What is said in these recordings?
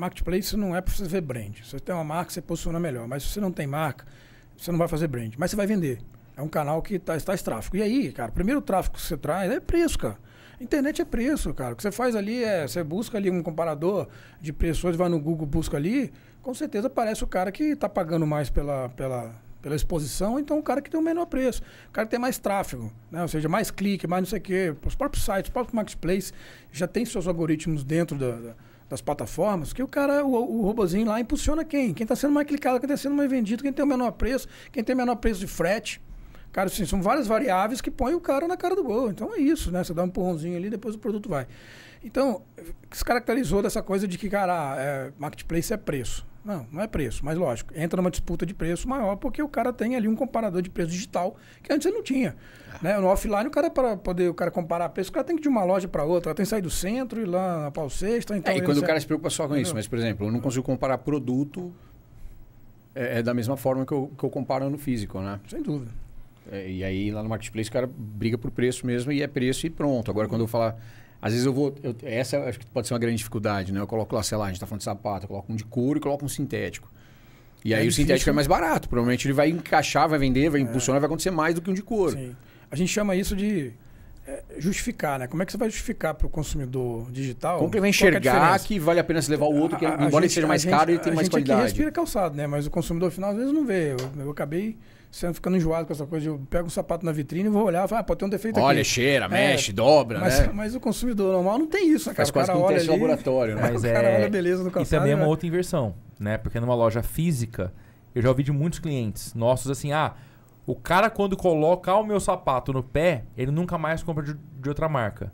marketplace não é para você ver brand. Se você tem uma marca, você posiciona melhor. Mas se você não tem marca, você não vai fazer brand. Mas você vai vender. É um canal que tá, está tráfego. E aí, cara, primeiro tráfego que você traz é preço, cara. Internet é preço, cara. O que você faz ali é, você busca ali um comparador de preços, vai no Google, busca ali, com certeza aparece o cara que está pagando mais pela, pela, pela exposição, então o cara que tem o menor preço, o cara que tem mais tráfego, né? ou seja, mais clique, mais não sei o quê. Os próprios sites, os próprios marketplaces já tem seus algoritmos dentro da, da das plataformas, que o cara, o, o robozinho lá impulsiona quem? Quem está sendo mais clicado, quem está sendo mais vendido, quem tem o menor preço, quem tem o menor preço de frete. Cara, assim, são várias variáveis que põem o cara na cara do gol. Então é isso, né? Você dá um empurrãozinho ali, depois o produto vai. Então, se caracterizou dessa coisa de que, cara, ah, é, marketplace é preço. Não, não é preço, mas lógico, entra numa disputa de preço maior, porque o cara tem ali um comparador de preço digital que antes ele não tinha. Ah. Né? No offline, o cara, para poder o cara comparar preço, o cara tem que ir de uma loja para outra, tem que sair do centro, ir lá na pau sexta. Então é, e quando o cara se preocupa só com Entendeu? isso, mas, por exemplo, eu não consigo comparar produto é, é da mesma forma que eu, que eu comparo no físico, né? Sem dúvida. É, e aí lá no marketplace o cara briga por preço mesmo e é preço e pronto. Agora, quando eu falar às vezes eu vou. Eu, essa acho que pode ser uma grande dificuldade, né? Eu coloco lá, sei lá, a gente está falando de sapato, eu coloco um de couro e coloco um sintético. E é aí difícil. o sintético é mais né? barato. Provavelmente ele vai encaixar, vai vender, vai é. impulsionar, vai acontecer mais do que um de couro. Sim. A gente chama isso de é, justificar, né? Como é que você vai justificar para o consumidor digital? Como que ele vai enxergar que vale a pena se levar o outro, que a, a embora gente, ele seja mais gente, caro, e tem mais gente qualidade? A gente respira calçado, né? Mas o consumidor final às vezes não vê. Eu, eu acabei sendo, ficando enjoado com essa coisa. Eu pego um sapato na vitrine e vou olhar e falo, ah, pode ter um defeito olha, aqui. Olha, cheira, é, mexe, dobra, mas, né? Mas o consumidor normal não tem isso, né, cara. Faz o cara quase que um teste ali, laboratório, né? Mas é, o cara olha a beleza do calçado. E também é uma né? outra inversão, né? Porque numa loja física, eu já ouvi de muitos clientes nossos assim, ah... O cara, quando coloca o meu sapato no pé, ele nunca mais compra de, de outra marca.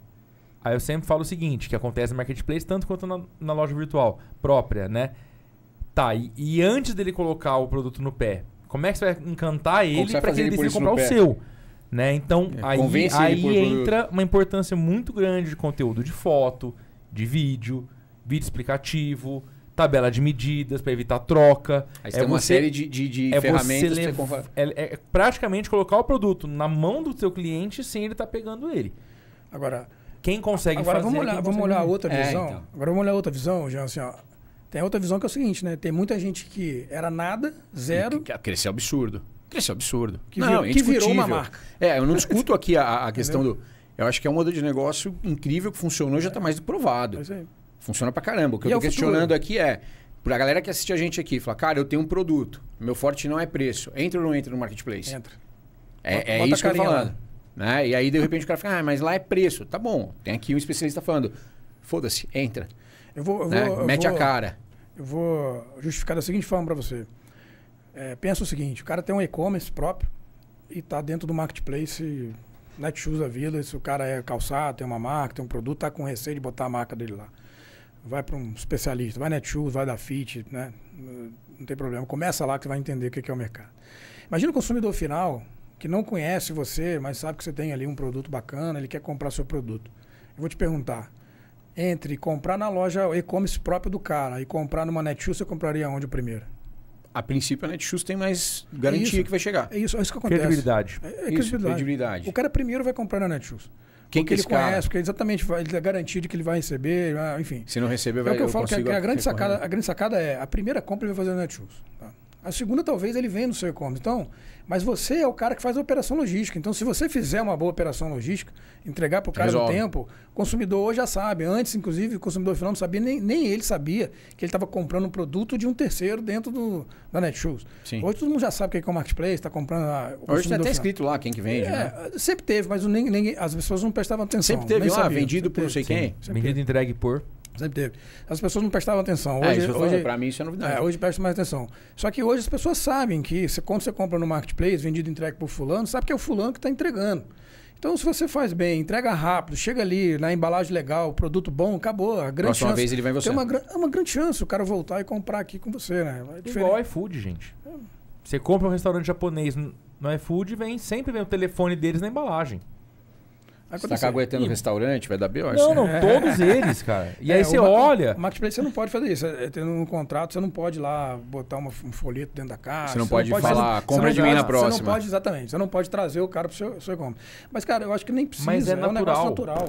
Aí eu sempre falo o seguinte, que acontece no marketplace tanto quanto na, na loja virtual própria, né? Tá, e, e, antes dele colocar o produto no pé, como é que você vai encantar ele para que ele, ele decida comprar o pé? seu? Né? Então, é, aí, aí entra uma importância muito grande de conteúdo de foto, de vídeo, vídeo explicativo, tabela de medidas para evitar troca. Aí é tem você, uma série de, de, de é ferramentas você lev... você é, é, praticamente colocar o produto na mão do seu cliente sem ele estar tá pegando ele. Agora, quem consegue agora fazer... É vamos olhar, vamos olhar outra é, visão. É, então. Agora vamos olhar outra visão, já assim, ó. Tem outra visão que é o seguinte, né? Tem muita gente que era nada, zero... Que, ah, cresceu absurdo. Cresceu absurdo. Que, não, vir, que virou uma marca. É, eu não discuto aqui a, a questão do... Eu acho que é um modelo de negócio incrível que funcionou e já está é. mais do provado. É isso aí. Funciona pra caramba. O que e eu é tô questionando aqui é, pra galera que assiste a gente aqui, fala, cara, eu tenho um produto, meu forte não é preço. Entra ou não entra no marketplace? Entra. É, é isso que eu tô falando. Né? E aí, de repente, o cara fica, ah, mas lá é preço. Tá bom, tem aqui um especialista falando, foda-se, entra. Eu vou, eu né? vou Mete eu vou, a cara. Eu vou justificar da seguinte forma para você. É, pensa o seguinte, o cara tem um e-commerce próprio e está dentro do marketplace Netshoes da vida. Se o cara é calçado, tem uma marca, tem um produto, tá com receio de botar a marca dele lá vai para um especialista, vai Netshoes, vai da Fit, né? não tem problema. Começa lá que você vai entender o que é o mercado. Imagina o consumidor final que não conhece você, mas sabe que você tem ali um produto bacana, ele quer comprar seu produto. Eu vou te perguntar, entre comprar na loja e-commerce própria do cara e comprar numa Netshoes, você compraria onde primeiro? A princípio, a Netshoes tem mais garantia que vai chegar. É isso, é isso que acontece. Credibilidade. É, é credibilidade. Isso, credibilidade. O cara primeiro vai comprar na Netshoes. Quem que é ele conhece, cara? porque exatamente ele é garantido que ele vai receber, ah, enfim. Se não receber, vai É o que eu, eu falo que a, a grande, recorrer. sacada, a grande sacada é a primeira compra ele vai fazer no Netshoes. Tá? A segunda, talvez, ele venha no seu e-commerce. Então, mas você é o cara que faz a operação logística. Então, se você fizer uma boa operação logística, entregar para o cara no tempo, o consumidor hoje já sabe. Antes, inclusive, o consumidor final não sabia, nem, nem ele sabia que ele estava comprando um produto de um terceiro dentro do, da Netshoes. Sim. Hoje todo mundo já sabe o que é, é o Marketplace, está comprando. A, o hoje está até escrito lá quem que vende. É, né? Sempre teve, mas nem as pessoas não prestavam atenção. Sempre teve lá, vendido por não sei quem. Vendido entregue por. Sempre teve. As pessoas não prestavam atenção. Hoje, é, hoje para mim isso é novidade. É, hoje prestam mais atenção. Só que hoje as pessoas sabem que você, quando você compra no marketplace, vendido entregue por fulano, sabe que é o fulano que está entregando. Então, se você faz bem, entrega rápido, chega ali na embalagem legal, produto bom, acabou. A grande Próxima chance. vez ele vai em você. É uma, uma, grande chance o cara voltar e comprar aqui com você, né? É Igual iFood, gente. É. Você compra um restaurante japonês no iFood, vem sempre vem o telefone deles na embalagem. Você tá caguetando e... restaurante, vai dar B.O. Não, né? não, todos eles, cara. E é, aí você olha... O Marketplace você não pode fazer isso. É, tendo um contrato, você não pode lá botar uma, um folheto dentro da casa Você não pode, você não pode falar, compra de mim na próxima. Você não pode, exatamente. Você não pode trazer o cara pro seu, seu compra. Mas, cara, eu acho que nem precisa. Mas é, natural. é um negócio natural.